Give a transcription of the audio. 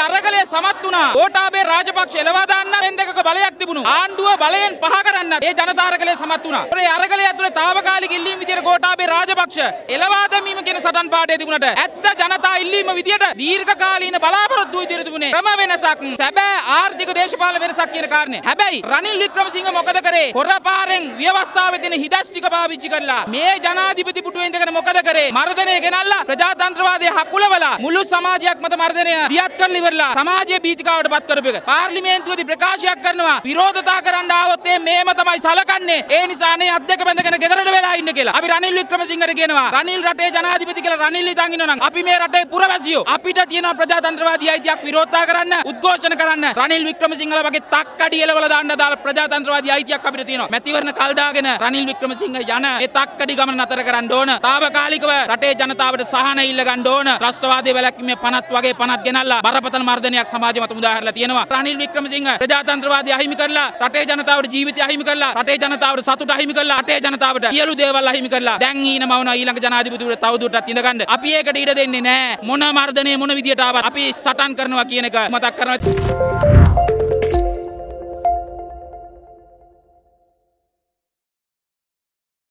අරගලය සමත් වුණා. ගෝඨාභය රාජපක්ෂ එළවා දාන්න දෙන්නක බලයක් තිබුණා. ආණ්ඩුව බලයෙන් පහ කරන්න ඒ ජනතාරගලය සමත් වුණා. ඒ අරගලය ඇතුලේ తాවකාලික ඉල්ලීම් විදියට ගෝඨාභය රාජපක්ෂ එළවා දැමීම කියන සටන් පාඩේ තිබුණට ඇත්ත ජනතා ඉල්ලීම විදියට දීර්ඝකාලීන බලාපොරොත්තු විදියට තිබුණේ ක්‍රම වෙනසක්. සැබෑ ආර්ථික දේශපාලන වෙනසක් කියන කාරණේ. හැබැයි රනිල් වික්‍රමසිංහ මොකද කරේ? හොරපාරෙන් ව්‍යවස්ථාවේ දෙන හිදස් ටික පාවිච්චි කරලා මේ ජනාධිපති පුටුවේ ඉඳගෙන මොකද කරේ? මර්ධනය ගෙනල්ලා ප්‍රජාතන්ත්‍රවාදය හකුලවලා මුළු සමාජයක් මත මර්ධනය දියත් කරලා ඉවරලා සමාජයේ බීතිකාවට පත් කරපු එක. පාර්ලිමේන්තුවේදී ප්‍රකාශයක් කරනවා විරෝධතා කරන්න ආවොත් මේම තමයි සලකන්නේ. ඒ නිසා නේ අත් දෙක බැඳගෙන ගෙදරට වෙලා ඉන්න කියලා. අපි රනිල් වික්‍රමසිංහට කියනවා රනිල් රටේ ජනාධිපති කියලා රනිල් ඉතින් ඉන්නවා නම් අපි මේ රටේ පුරවැසියෝ. අපිට තියෙන ප්‍රජාතන්ත්‍රවාදී අයිතියක් විරෝධතා කරන්න, උද්ඝෝෂණ කරන්න. රනිල් වික්‍රමසිංහලා වගේ තක්කඩි එලවලා දාන්න දාලා ප්‍රජාතන්ත්‍රවාදී අයිතියක් අපිට තියෙනවා. මැතිවරණ කල් දාගෙන රනිල් වික්‍රමසිංහ යන ඒ තක්කඩි ගමන නතර කරන්න ඕන. తాවකාලිකව රටේ ජනතාවට සහන ඉල්ල ගන්න ඕන. ත්‍රස්තවාදී වැළැක්වීමේ පනත් වගේ පනත් ගෙනල්ලා බරපතල පතන මර්ධනයක් සමාජ මත මුදාහැරලා තියෙනවා. රනිල් වික්‍රමසිංහ ප්‍රජාතන්ත්‍රවාදී අහිමි කරලා රටේ ජනතාවට ජීවිතය අහිමි කරලා රටේ ජනතාවට සතුට අහිමි කරලා රටේ ජනතාවට සියලු දේවල් අහිමි කරලා දැන් ඊන මවන ඊළඟ ජනාධිපතිවරට තවදුරටත් ඉඳගන්න. අපි ඒකට ඉඩ දෙන්නේ නැහැ. මොන මර්ධනය මොන විදියට ආවත් අපි සටන් කරනවා කියන එක මතක් කරනවා.